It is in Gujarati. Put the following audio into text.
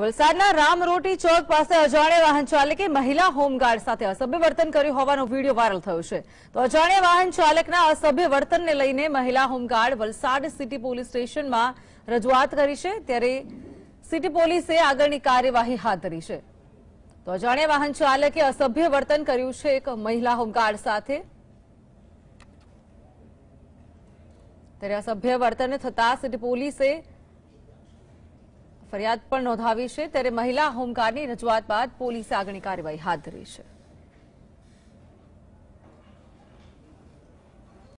વલસાડના રામરોટી ચોક પાસે અજાણ્યા વાહન ચાલકે મહિલા હોમગાર્ડ સાથે અસભ્ય વર્તન કર્યું હોવાનો વિડીયો વાયરલ થયો છે તો અજાણ્યા વાહન ચાલકના અસભ્ય વર્તનને લઈને મહિલા હોમગાર્ડ વલસાડ સિટી પોલીસ સ્ટેશનમાં રજૂઆત કરી છે ત્યારે સિટી પોલીસે આગળની કાર્યવાહી હાથ ધરી છે તો અજાણ્યા વાહન ચાલકે અસભ્ય વર્તન કર્યું છે એક મહિલા હોમગાર્ડ સાથે ત્યારે અસભ્ય વર્તન થતા સિટી પોલીસે ફરિયાદ પણ નોંધાવી છે ત્યારે મહિલા હોમગાર્ડની રજૂઆત બાદ પોલીસે આગળની કાર્યવાહી હાથ ધરી છે